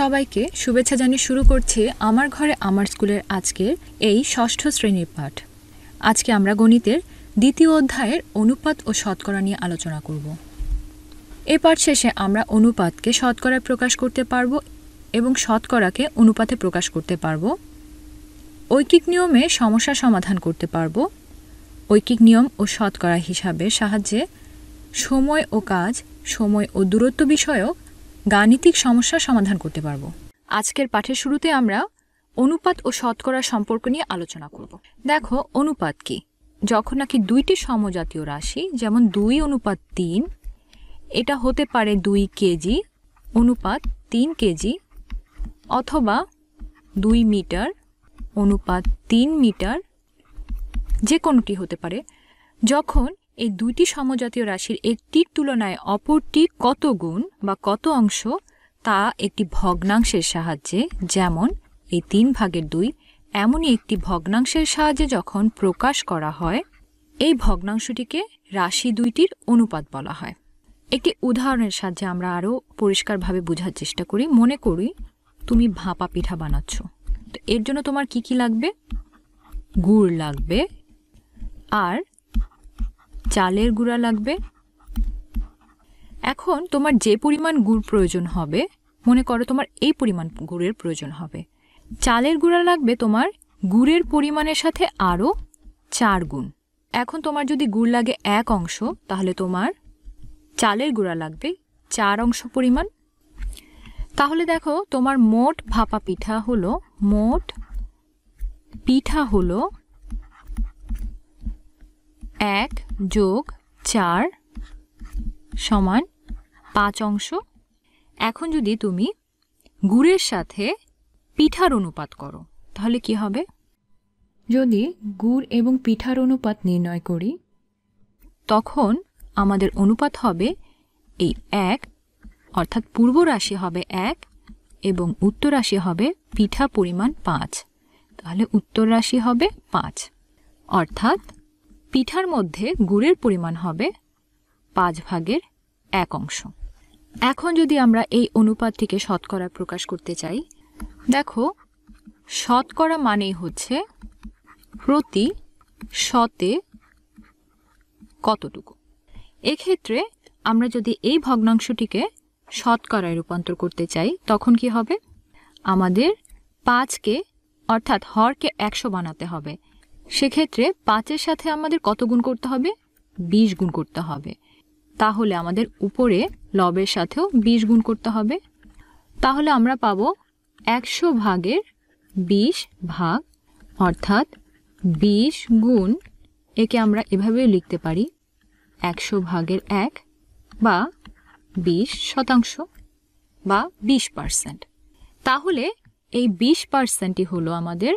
সবাইকে শুভেচ্ছা জানিয়ে শুরু করছে আমার ঘরে আমার স্কুলের আজকের এই ষষ্ঠ শ্রেণীর পাঠ আজকে আমরা গণিতের দ্বিতীয় অধ্যায়ের অনুপাত ও শতকরা নিয়ে আলোচনা করব এ পাঠ শেষে আমরা অনুপাতকে শতকরায় প্রকাশ করতে পারব এবং শতকরাকে অনুপাতে প্রকাশ করতে পারব ঐকিক নিয়মে সমস্যা সমাধান করতে পারব ঐকিক নিয়ম ও শতকরা হিসাবে সাহায্যে সময় ও কাজ সময় ও দূরত্ব বিষয়ক গাণিতিক সমস্যা সমাধান করতে পারব আজকের পাঠের শুরুতে আমরা অনুপাত ও শতকরা সম্পর্ক নিয়ে আলোচনা করব দেখো অনুপাত কি যখন নাকি দুইটি সমজাতীয় রাশি যেমন দুই অনুপাত তিন এটা হতে পারে দুই কেজি অনুপাত তিন কেজি অথবা দুই মিটার অনুপাত তিন মিটার যে কোনোটি হতে পারে যখন এই দুইটি সমজাতীয় রাশির একটির তুলনায় অপরটি কত গুণ বা কত অংশ তা একটি ভগ্নাংশের সাহায্যে যেমন এই তিন ভাগের দুই এমনই একটি ভগ্নাংশের সাহায্যে যখন প্রকাশ করা হয় এই ভগ্নাংশটিকে রাশি দুইটির অনুপাত বলা হয় একটি উদাহরণের সাহায্যে আমরা আরও পরিষ্কারভাবে বোঝার চেষ্টা করি মনে করি তুমি ভাপা পিঠা বানাচ্ছ তো এর জন্য তোমার কি কি লাগবে গুড় লাগবে আর চালের গুঁড়া লাগবে এখন তোমার যে পরিমাণ গুড় প্রয়োজন হবে মনে করো তোমার এই পরিমাণ গুড়ের প্রয়োজন হবে চালের গুঁড়া লাগবে তোমার গুড়ের পরিমাণের সাথে আরও চার গুণ এখন তোমার যদি গুড় লাগে এক অংশ তাহলে তোমার চালের গুঁড়া লাগবে চার অংশ পরিমাণ তাহলে দেখো তোমার মোট ভাপা পিঠা হলো মোট পিঠা হলো এক যোগ চার সমান পাঁচ অংশ এখন যদি তুমি গুড়ের সাথে পিঠার অনুপাত করো তাহলে কি হবে যদি গুড় এবং পিঠার অনুপাত নির্ণয় করি তখন আমাদের অনুপাত হবে এই এক অর্থাৎ পূর্ব রাশি হবে এক এবং উত্তর রাশি হবে পিঠা পরিমাণ পাঁচ তাহলে উত্তর রাশি হবে পাঁচ অর্থাৎ পিঠার মধ্যে গুড়ের পরিমাণ হবে পাঁচ ভাগের এক অংশ এখন যদি আমরা এই অনুপাতটিকে শতকরা প্রকাশ করতে চাই দেখো শতকরা মানেই হচ্ছে প্রতি শতে কতটুকু এক্ষেত্রে আমরা যদি এই ভগ্নাংশটিকে শতকরায় রূপান্তর করতে চাই তখন কি হবে আমাদের পাঁচকে অর্থাৎ হরকে একশো বানাতে হবে সেক্ষেত্রে পাঁচের সাথে আমাদের কত গুণ করতে হবে বিশ গুণ করতে হবে তাহলে আমাদের উপরে লবের সাথেও বিশ গুণ করতে হবে তাহলে আমরা পাবো একশো ভাগের বিশ ভাগ অর্থাৎ বিশ গুণ একে আমরা এভাবেও লিখতে পারি একশো ভাগের এক বা বিশ শতাংশ বা বিশ পার্সেন্ট তাহলে এই বিশ পারসেন্টই হলো আমাদের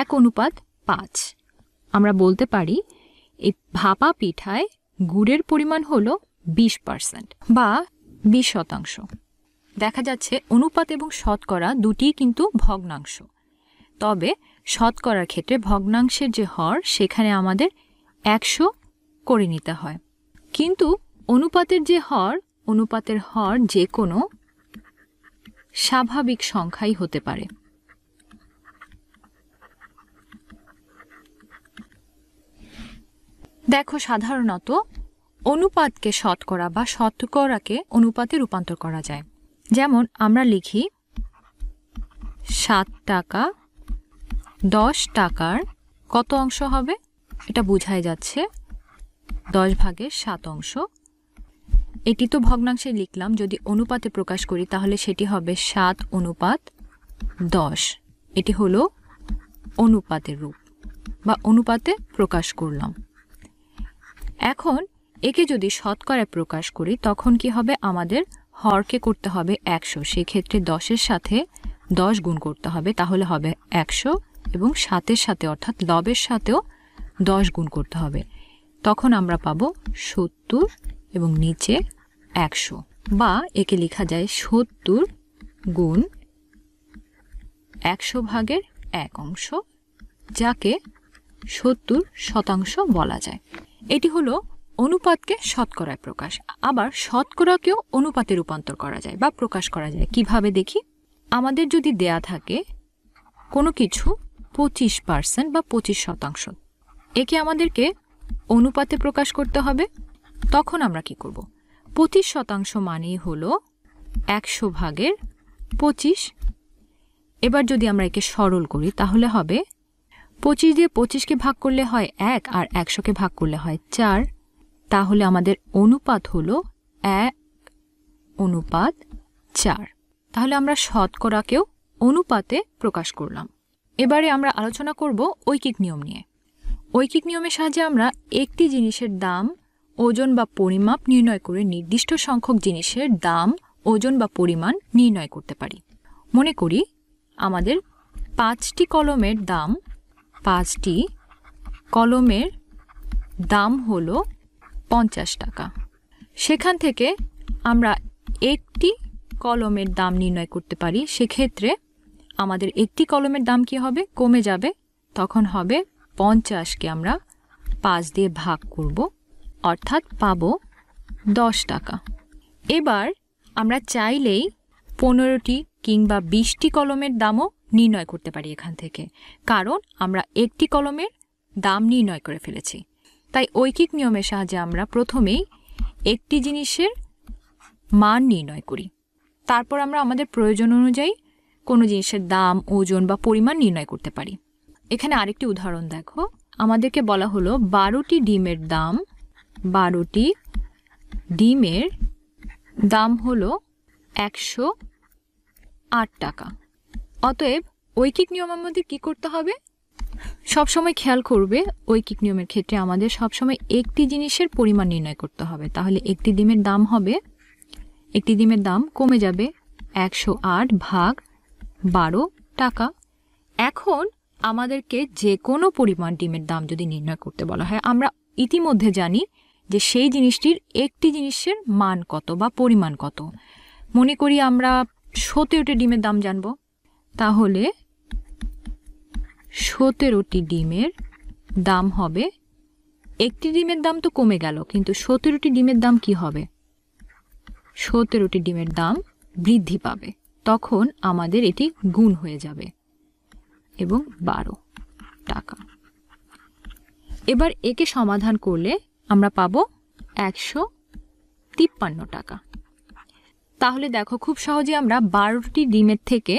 এক অনুপাত পাঁচ আমরা বলতে পারি এই ভাপা পিঠায় গুড়ের পরিমাণ হলো বিশ পার্সেন্ট বা বিশ শতাংশ দেখা যাচ্ছে অনুপাত এবং শতকরা দুটি কিন্তু ভগ্নাংশ তবে শতকরার ক্ষেত্রে ভগ্নাংশের যে হর সেখানে আমাদের একশো করে নিতে হয় কিন্তু অনুপাতের যে হর অনুপাতের হর যে কোনো স্বাভাবিক সংখ্যাই হতে পারে দেখো সাধারণত অনুপাতকে শতকরা বা শতকরাকে অনুপাতে রূপান্তর করা যায় যেমন আমরা লিখি সাত টাকা দশ টাকার কত অংশ হবে এটা বোঝাই যাচ্ছে দশ ভাগের সাত অংশ এটি তো ভগ্নাংশে লিখলাম যদি অনুপাতে প্রকাশ করি তাহলে সেটি হবে সাত অনুপাত দশ এটি হলো অনুপাতের রূপ বা অনুপাতে প্রকাশ করলাম এখন একে যদি শতকরায় প্রকাশ করি তখন কি হবে আমাদের হরকে করতে হবে একশো সেক্ষেত্রে দশের সাথে দশ গুণ করতে হবে তাহলে হবে একশো এবং সাতের সাথে অর্থাৎ লবের সাথেও দশ গুণ করতে হবে তখন আমরা পাব সত্তর এবং নিচে একশো বা একে লেখা যায় সত্তর গুণ একশো ভাগের এক অংশ যাকে সত্তর শতাংশ বলা যায় এটি হলো অনুপাতকে শতকরায় প্রকাশ আবার শতকরাকেও অনুপাতে রূপান্তর করা যায় বা প্রকাশ করা যায় কিভাবে দেখি আমাদের যদি দেয়া থাকে কোনো কিছু পঁচিশ পার্সেন্ট বা পঁচিশ শতাংশ একে আমাদেরকে অনুপাতে প্রকাশ করতে হবে তখন আমরা কি করব পঁচিশ শতাংশ মানেই হলো একশো ভাগের পঁচিশ এবার যদি আমরা একে সরল করি তাহলে হবে পঁচিশ দিয়ে পঁচিশকে ভাগ করলে হয় এক আর একশোকে ভাগ করলে হয় চার তাহলে আমাদের অনুপাত হলো এক অনুপাত চার তাহলে আমরা শতকরাকেও অনুপাতে প্রকাশ করলাম এবারে আমরা আলোচনা করব ঐকিক নিয়ম নিয়ে ঐকিক নিয়মের সাহায্যে আমরা একটি জিনিসের দাম ওজন বা পরিমাপ নির্ণয় করে নির্দিষ্ট সংখ্যক জিনিসের দাম ওজন বা পরিমাণ নির্ণয় করতে পারি মনে করি আমাদের পাঁচটি কলমের দাম পাঁচটি কলমের দাম হলো পঞ্চাশ টাকা সেখান থেকে আমরা একটি কলমের দাম নির্ণয় করতে পারি সেক্ষেত্রে আমাদের একটি কলমের দাম কি হবে কমে যাবে তখন হবে পঞ্চাশকে আমরা পাঁচ দিয়ে ভাগ করব অর্থাৎ পাব দশ টাকা এবার আমরা চাইলেই পনেরোটি কিংবা বিশটি কলমের দামও নির্ণয় করতে পারি এখান থেকে কারণ আমরা একটি কলমের দাম নির্ণয় করে ফেলেছি তাই ঐকিক নিয়মের সাহায্যে আমরা প্রথমেই একটি জিনিসের মান নির্ণয় করি তারপর আমরা আমাদের প্রয়োজন অনুযায়ী কোনো জিনিসের দাম ওজন বা পরিমাণ নির্ণয় করতে পারি এখানে আরেকটি উদাহরণ দেখো আমাদেরকে বলা হলো বারোটি ডিমের দাম বারোটি ডিমের দাম হলো একশো আট টাকা অতএব ঐকিক নিয়ম আমাদের কী করতে হবে সবসময় খেয়াল করবে ঐকিক নিয়মের ক্ষেত্রে আমাদের সবসময় একটি জিনিসের পরিমাণ নির্ণয় করতে হবে তাহলে একটি ডিমের দাম হবে একটি ডিমের দাম কমে যাবে একশো আট ভাগ বারো টাকা এখন আমাদেরকে যে কোনো পরিমাণ ডিমের দাম যদি নির্ণয় করতে বলা হয় আমরা ইতিমধ্যে জানি যে সেই জিনিসটির একটি জিনিসের মান কত বা পরিমাণ কত মনে করি আমরা সতেরোটি ডিমের দাম জানবো তাহলে সতেরোটি ডিমের দাম হবে একটি ডিমের দাম তো কমে গেল কিন্তু সতেরোটি ডিমের দাম কি হবে সতেরোটি ডিমের দাম বৃদ্ধি পাবে তখন আমাদের এটি গুণ হয়ে যাবে এবং বারো টাকা এবার একে সমাধান করলে আমরা পাব একশো তিপ্পান্ন টাকা তাহলে দেখো খুব সহজে আমরা বারোটি ডিমের থেকে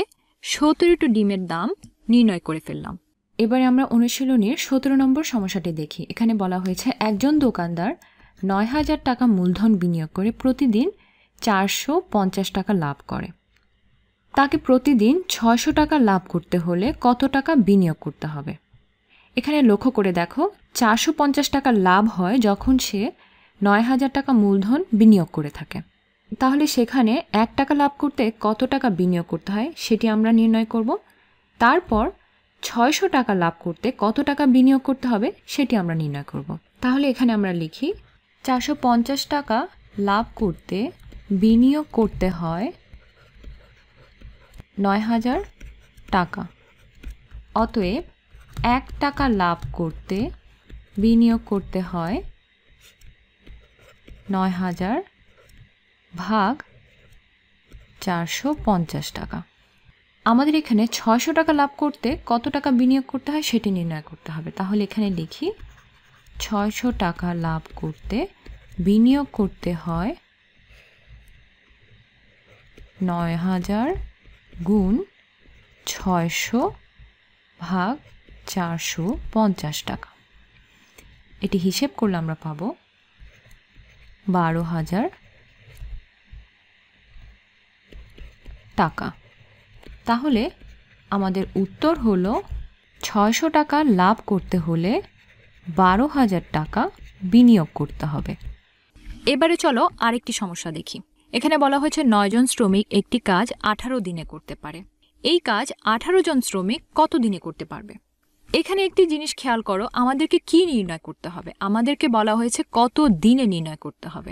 সতেরোটি ডিমের দাম নির্ণয় করে ফেললাম এবারে আমরা অনুশীলনীর সতেরো নম্বর সমস্যাটি দেখি এখানে বলা হয়েছে একজন দোকানদার নয় হাজার টাকা মূলধন বিনিয়োগ করে প্রতিদিন চারশো পঞ্চাশ টাকা লাভ করে তাকে প্রতিদিন ছয়শো টাকা লাভ করতে হলে কত টাকা বিনিয়োগ করতে হবে এখানে লক্ষ্য করে দেখো চারশো পঞ্চাশ টাকা লাভ হয় যখন সে নয় হাজার টাকা মূলধন বিনিয়োগ করে থাকে তাহলে সেখানে এক টাকা লাভ করতে কত টাকা বিনিয়োগ করতে হয় সেটি আমরা নির্ণয় করব তারপর ছয়শো টাকা লাভ করতে কত টাকা বিনিয়োগ করতে হবে সেটি আমরা নির্ণয় করব তাহলে এখানে আমরা লিখি চারশো পঞ্চাশ টাকা লাভ করতে বিনিয়োগ করতে হয় নয় হাজার টাকা অতএব এক টাকা লাভ করতে বিনিয়োগ করতে হয় নয় হাজার ভাগ চারশো পঞ্চাশ টাকা আমাদের এখানে ছয়শো টাকা লাভ করতে কত টাকা বিনিয়োগ করতে হয় সেটি নির্ণয় করতে হবে তাহলে এখানে লিখি ছয়শো টাকা লাভ করতে বিনিয়োগ করতে হয় নয় হাজার গুণ ছয়শো ভাগ চারশো পঞ্চাশ টাকা এটি হিসেব করলে আমরা পাবো বারো হাজার টাকা তাহলে আমাদের উত্তর হলো ছয়শো টাকা লাভ করতে হলে বারো হাজার টাকা বিনিয়োগ করতে হবে এবারে চলো আরেকটি সমস্যা দেখি এখানে বলা হয়েছে নয়জন শ্রমিক একটি কাজ আঠারো দিনে করতে পারে এই কাজ আঠারো জন শ্রমিক কত দিনে করতে পারবে এখানে একটি জিনিস খেয়াল করো আমাদেরকে কি নির্ণয় করতে হবে আমাদেরকে বলা হয়েছে কত দিনে নির্ণয় করতে হবে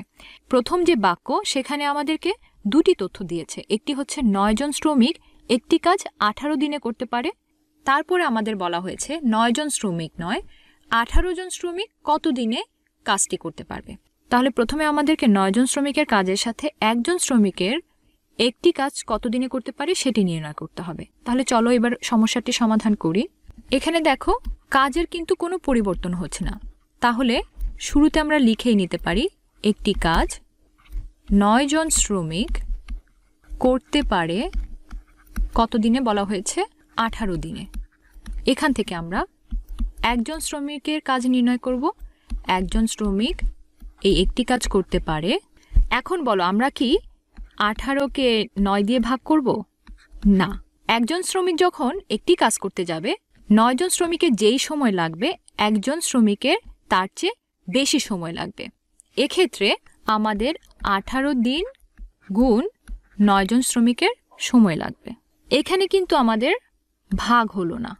প্রথম যে বাক্য সেখানে আমাদেরকে দুটি তথ্য দিয়েছে একটি হচ্ছে নয়জন শ্রমিক একটি কাজ আঠারো দিনে করতে পারে তারপরে আমাদের বলা হয়েছে নয়জন শ্রমিক নয় আঠারো জন শ্রমিক কত দিনে কাজটি করতে পারবে তাহলে প্রথমে আমাদেরকে নয়জন শ্রমিকের কাজের সাথে একজন শ্রমিকের একটি কাজ কতদিনে করতে পারে সেটি নির্ণয় করতে হবে তাহলে চলো এবার সমস্যাটি সমাধান করি এখানে দেখো কাজের কিন্তু কোনো পরিবর্তন হচ্ছে না তাহলে শুরুতে আমরা লিখেই নিতে পারি একটি কাজ নয়জন শ্রমিক করতে পারে কত দিনে বলা হয়েছে আঠারো দিনে এখান থেকে আমরা একজন শ্রমিকের কাজ নির্ণয় করব একজন শ্রমিক এই একটি কাজ করতে পারে এখন বলো আমরা কি আঠারোকে নয় দিয়ে ভাগ করব না একজন শ্রমিক যখন একটি কাজ করতে যাবে নয়জন শ্রমিকের যেই সময় লাগবে একজন শ্রমিকের তার চেয়ে বেশি সময় লাগবে এক্ষেত্রে আমাদের আঠারো দিন গুণ নয়জন শ্রমিকের সময় লাগবে এখানে কিন্তু আমাদের ভাগ হলো না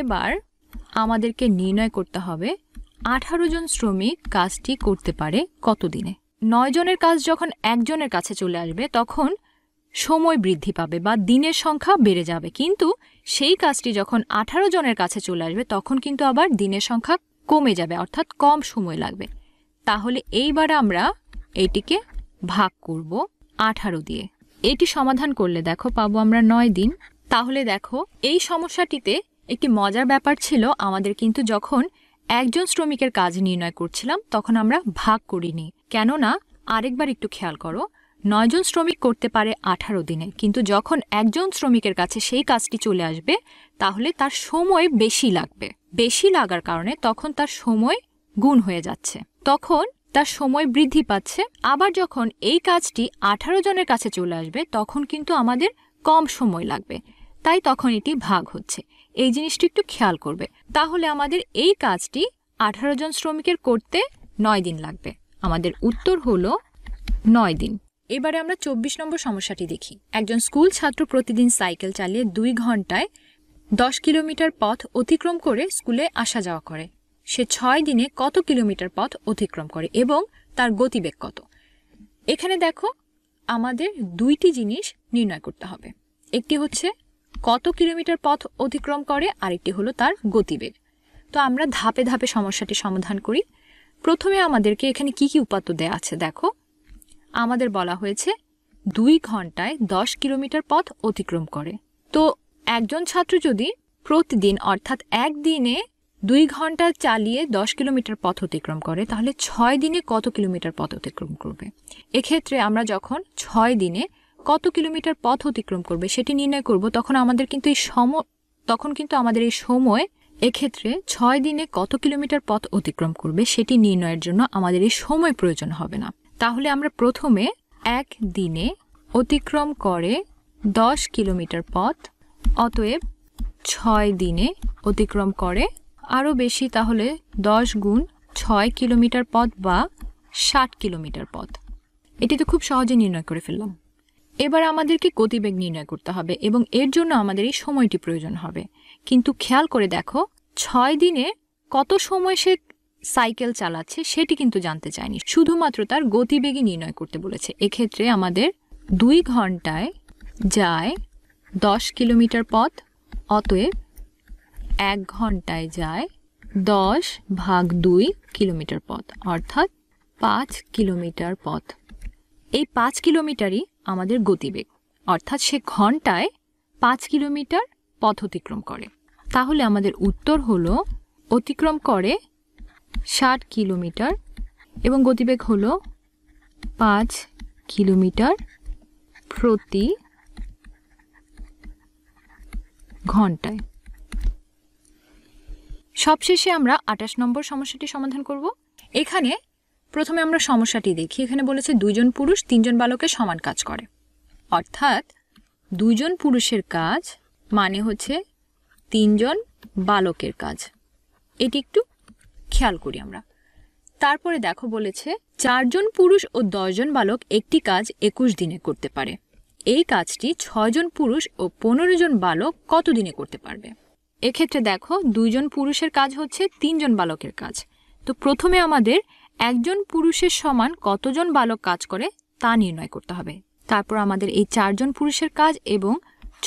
এবার আমাদেরকে নির্ণয় করতে হবে আঠারো জন শ্রমিক কাজটি করতে পারে কতদিনে নয় জনের কাজ যখন একজনের কাছে চলে আসবে তখন সময় বৃদ্ধি পাবে বা দিনের সংখ্যা বেড়ে যাবে কিন্তু সেই কাজটি যখন আঠারো জনের কাছে চলে আসবে তখন কিন্তু আবার দিনের সংখ্যা কমে যাবে অর্থাৎ কম সময় লাগবে তাহলে এইবার আমরা এটিকে ভাগ করব আঠারো দিয়ে এটি সমাধান করলে দেখো পাবো আমরা নয় দিন তাহলে দেখো এই সমস্যাটিতে একটি মজার ব্যাপার ছিল আমাদের কিন্তু যখন একজন শ্রমিকের কাজ নির্ণয় করছিলাম তখন আমরা ভাগ করিনি কেননা আরেকবার একটু খেয়াল করো নয়জন শ্রমিক করতে পারে আঠারো দিনে কিন্তু যখন একজন শ্রমিকের কাছে সেই কাজটি চলে আসবে তাহলে তার সময় বেশি লাগবে বেশি লাগার কারণে তখন তার সময় গুণ হয়ে যাচ্ছে তখন তার সময় বৃদ্ধি পাচ্ছে আবার যখন এই কাজটি আঠারো জনের কাছে চলে আসবে তখন কিন্তু আমাদের কম সময় লাগবে তাই তখন এটি ভাগ হচ্ছে এই জিনিসটি একটু খেয়াল করবে তাহলে আমাদের এই কাজটি আঠারো জন শ্রমিকের করতে নয় দিন লাগবে আমাদের উত্তর হলো নয় দিন এবারে আমরা চব্বিশ নম্বর সমস্যাটি দেখি একজন স্কুল ছাত্র প্রতিদিন সাইকেল চালিয়ে দুই ঘন্টায় দশ কিলোমিটার পথ অতিক্রম করে স্কুলে আসা যাওয়া করে সে ছয় দিনে কত কিলোমিটার পথ অতিক্রম করে এবং তার গতিবেগ কত এখানে দেখো আমাদের দুইটি জিনিস নির্ণয় করতে হবে একটি হচ্ছে কত কিলোমিটার পথ অতিক্রম করে আরেকটি হলো তার গতিবেগ তো আমরা ধাপে ধাপে সমস্যাটি সমাধান করি প্রথমে আমাদেরকে এখানে কি কি উপাত্ত দেয়া আছে দেখো আমাদের বলা হয়েছে দুই ঘন্টায় দশ কিলোমিটার পথ অতিক্রম করে তো একজন ছাত্র যদি প্রতিদিন অর্থাৎ একদিনে দুই ঘন্টা চালিয়ে দশ কিলোমিটার পথ অতিক্রম করে তাহলে ছয় দিনে কত কিলোমিটার পথ অতিক্রম করবে এক্ষেত্রে আমরা যখন ছয় দিনে কত কিলোমিটার পথ অতিক্রম করবে সেটি নির্ণয় করব তখন আমাদের কিন্তু এই সম তখন কিন্তু আমাদের এই সময় এক্ষেত্রে ছয় দিনে কত কিলোমিটার পথ অতিক্রম করবে সেটি নির্ণয়ের জন্য আমাদের এই সময় প্রয়োজন হবে না তাহলে আমরা প্রথমে এক দিনে অতিক্রম করে দশ কিলোমিটার পথ অতএব ছয় দিনে অতিক্রম করে আরও বেশি তাহলে দশ গুণ ছয় কিলোমিটার পথ বা ষাট কিলোমিটার পথ এটি তো খুব সহজে নির্ণয় করে ফেললাম এবার আমাদেরকে গতিবেগ নির্ণয় করতে হবে এবং এর জন্য আমাদের এই সময়টি প্রয়োজন হবে কিন্তু খেয়াল করে দেখো ছয় দিনে কত সময় সে সাইকেল চালাচ্ছে সেটি কিন্তু জানতে চায়নি শুধুমাত্র তার গতিবেগই নির্ণয় করতে বলেছে এক্ষেত্রে আমাদের দুই ঘন্টায় যায় দশ কিলোমিটার পথ অতএব এক ঘন্টায় যায় দশ ভাগ দুই কিলোমিটার পথ অর্থাৎ পাঁচ কিলোমিটার পথ এই পাঁচ কিলোমিটারই আমাদের গতিবেগ অর্থাৎ সে ঘন্টায় পাঁচ কিলোমিটার পথ অতিক্রম করে তাহলে আমাদের উত্তর হলো অতিক্রম করে ষাট কিলোমিটার এবং গতিবেগ হলো পাঁচ কিলোমিটার প্রতি ঘন্টায় সবশেষে আমরা আঠাশ নম্বর সমস্যাটি সমাধান করব এখানে প্রথমে আমরা সমস্যাটি দেখি এখানে বলেছে দুইজন পুরুষ তিনজন বালকের সমান কাজ করে অর্থাৎ দুইজন পুরুষের কাজ মানে হচ্ছে তিনজন বালকের কাজ এটি একটু খেয়াল করি আমরা তারপরে দেখো বলেছে চারজন পুরুষ ও দশজন বালক একটি কাজ একুশ দিনে করতে পারে এই কাজটি ছয়জন পুরুষ ও পনেরো জন বালক কত দিনে করতে পারবে এক্ষেত্রে দেখো দুইজন পুরুষের কাজ হচ্ছে তিনজন বালকের কাজ তো প্রথমে আমাদের একজন পুরুষের সমান কতজন বালক কাজ করে তা নির্ণয় করতে হবে তারপর আমাদের এই চারজন পুরুষের কাজ এবং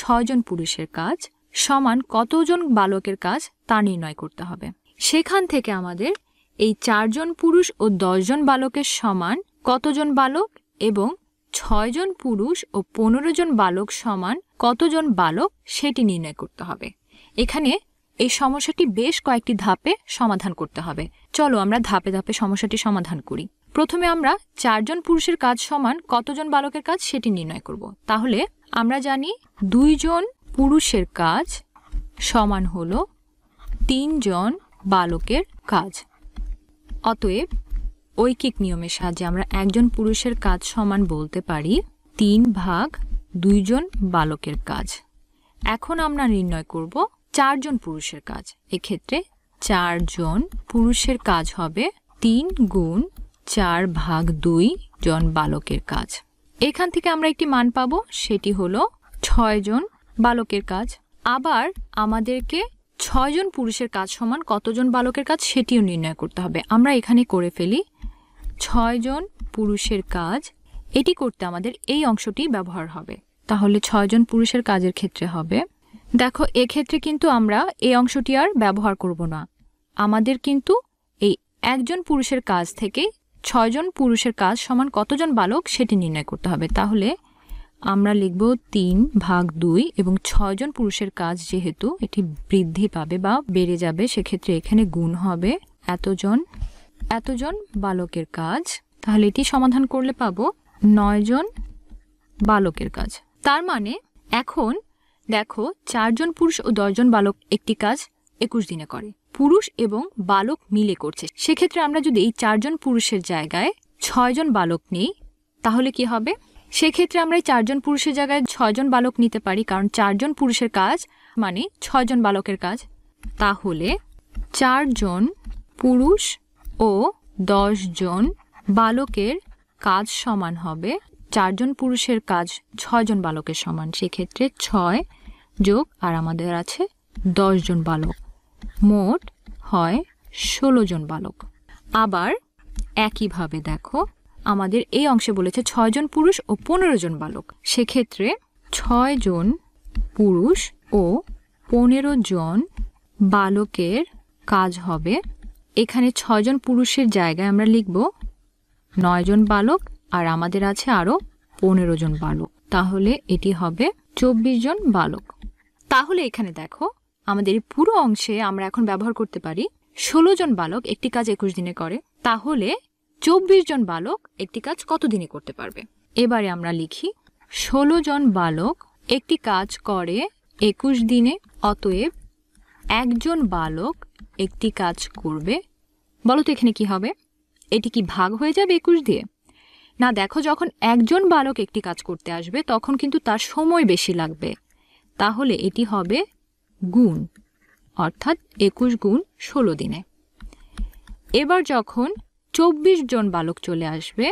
ছয়জন পুরুষের কাজ সমান কতজন বালকের কাজ তা নির্ণয় করতে হবে সেখান থেকে আমাদের এই চারজন পুরুষ ও দশজন বালকের সমান কতজন বালক এবং ছয়জন পুরুষ ও পনেরো জন বালক সমান কতজন বালক সেটি নির্ণয় করতে হবে এখানে এই সমস্যাটি বেশ কয়েকটি ধাপে সমাধান করতে হবে চলো আমরা ধাপে ধাপে সমস্যাটি সমাধান করি প্রথমে আমরা চারজন পুরুষের কাজ সমান কতজন বালকের কাজ সেটি নির্ণয় করব তাহলে আমরা জানি দুইজন পুরুষের কাজ সমান হল তিনজন বালকের কাজ অতএব ঐকিক নিয়মের সাহায্যে আমরা একজন পুরুষের কাজ সমান বলতে পারি তিন ভাগ দুইজন বালকের কাজ এখন আমরা নির্ণয় করব চারজন পুরুষের কাজ এক্ষেত্রে চারজন পুরুষের কাজ হবে তিন গুণ চার ভাগ দুই জন বালকের কাজ এখান থেকে আমরা একটি মান পাব সেটি হলো ছয়জন বালকের কাজ আবার আমাদেরকে ছয়জন পুরুষের কাজ সমান কতজন বালকের কাজ সেটিও নির্ণয় করতে হবে আমরা এখানে করে ফেলি ছয়জন পুরুষের কাজ এটি করতে আমাদের এই অংশটি ব্যবহার হবে তাহলে ছয়জন পুরুষের কাজের ক্ষেত্রে হবে দেখো এক্ষেত্রে কিন্তু আমরা এই অংশটি আর ব্যবহার করব না আমাদের কিন্তু এই একজন পুরুষের কাজ থেকে ছয়জন পুরুষের কাজ সমান কতজন বালক সেটি নির্ণয় করতে হবে তাহলে আমরা লিখব তিন ভাগ দুই এবং ছয়জন পুরুষের কাজ যেহেতু এটি বৃদ্ধি পাবে বা বেড়ে যাবে সেক্ষেত্রে এখানে গুণ হবে এতজন এতজন বালকের কাজ তাহলে এটি সমাধান করলে পাবো নয়জন বালকের কাজ তার মানে এখন দেখো চারজন পুরুষ ও দশজন বালক একটি কাজ একুশ দিনে করে পুরুষ এবং বালক মিলে করছে সেক্ষেত্রে আমরা যদি এই চারজন পুরুষের জায়গায় ছয়জন বালক নিই তাহলে কি হবে সেক্ষেত্রে আমরা এই চারজন পুরুষের জায়গায় ছয়জন বালক নিতে পারি কারণ চারজন পুরুষের কাজ মানে ছয়জন বালকের কাজ তাহলে চারজন পুরুষ ও দশজন বালকের কাজ সমান হবে চারজন পুরুষের কাজ ছয়জন বালকের সমান সেক্ষেত্রে ছয় যোগ আর আমাদের আছে জন বালক মোট হয় ষোলো জন বালক আবার একইভাবে দেখো আমাদের এই অংশে বলেছে ছয়জন পুরুষ ও পনেরো জন বালক সেক্ষেত্রে ছয় জন পুরুষ ও পনেরো জন বালকের কাজ হবে এখানে ছয়জন পুরুষের জায়গায় আমরা লিখব নয়জন বালক আর আমাদের আছে আরও পনেরো জন বালক তাহলে এটি হবে চব্বিশ জন বালক তাহলে এখানে দেখো আমাদের পুরো অংশে আমরা এখন ব্যবহার করতে পারি ষোলো জন বালক একটি কাজ একুশ দিনে করে তাহলে চব্বিশ জন বালক একটি কাজ কত দিনে করতে পারবে এবারে আমরা লিখি ষোলো জন বালক একটি কাজ করে একুশ দিনে অতএব একজন বালক একটি কাজ করবে বলো তো এখানে কি হবে এটি কি ভাগ হয়ে যাবে একুশ দিয়ে না দেখো যখন একজন বালক একটি কাজ করতে আসবে তখন কিন্তু তার সময় বেশি লাগবে তাহলে এটি হবে গুণ অর্থাৎ একুশ গুণ ষোলো দিনে এবার যখন চব্বিশ জন বালক চলে আসবে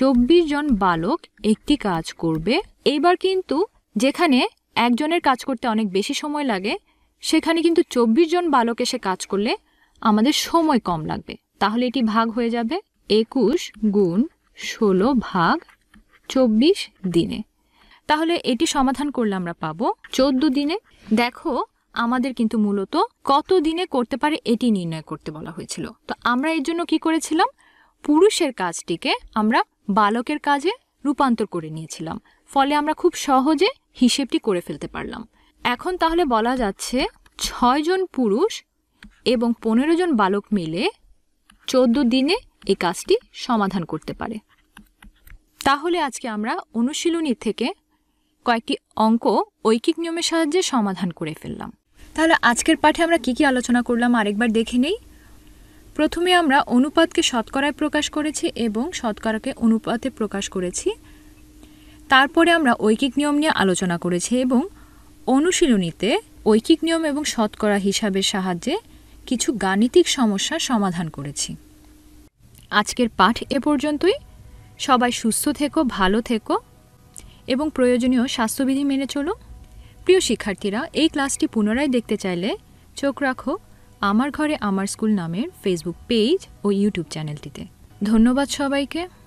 চব্বিশ জন বালক একটি কাজ করবে এইবার কিন্তু যেখানে একজনের কাজ করতে অনেক বেশি সময় লাগে সেখানে কিন্তু চব্বিশ জন বালক এসে কাজ করলে আমাদের সময় কম লাগবে তাহলে এটি ভাগ হয়ে যাবে একুশ গুণ ষোলো ভাগ চব্বিশ দিনে তাহলে এটি সমাধান করলে আমরা পাবো চোদ্দ দিনে দেখো আমাদের কিন্তু মূলত কত দিনে করতে পারে এটি নির্ণয় করতে বলা হয়েছিল তো আমরা এর জন্য কি করেছিলাম পুরুষের কাজটিকে আমরা বালকের কাজে রূপান্তর করে নিয়েছিলাম ফলে আমরা খুব সহজে হিসেবটি করে ফেলতে পারলাম এখন তাহলে বলা যাচ্ছে ছয়জন পুরুষ এবং পনেরো জন বালক মিলে চোদ্দ দিনে এই কাজটি সমাধান করতে পারে তাহলে আজকে আমরা অনুশীলনী থেকে কয়েকটি অঙ্ক ঐকিক নিয়মের সাহায্যে সমাধান করে ফেললাম তাহলে আজকের পাঠে আমরা কি কি আলোচনা করলাম আরেকবার দেখে নেই প্রথমে আমরা অনুপাতকে শতকরায় প্রকাশ করেছি এবং শতকরাকে অনুপাতে প্রকাশ করেছি তারপরে আমরা ঐকিক নিয়ম নিয়ে আলোচনা করেছি এবং অনুশীলনীতে ঐকিক নিয়ম এবং শতকরা হিসাবের সাহায্যে কিছু গাণিতিক সমস্যা সমাধান করেছি আজকের পাঠ এ পর্যন্তই সবাই সুস্থ থেকো ভালো থেকো এবং প্রয়োজনীয় স্বাস্থ্যবিধি মেনে চলো প্রিয় শিক্ষার্থীরা এই ক্লাসটি পুনরায় দেখতে চাইলে চোখ রাখো আমার ঘরে আমার স্কুল নামের ফেসবুক পেজ ও ইউটিউব চ্যানেলটিতে ধন্যবাদ সবাইকে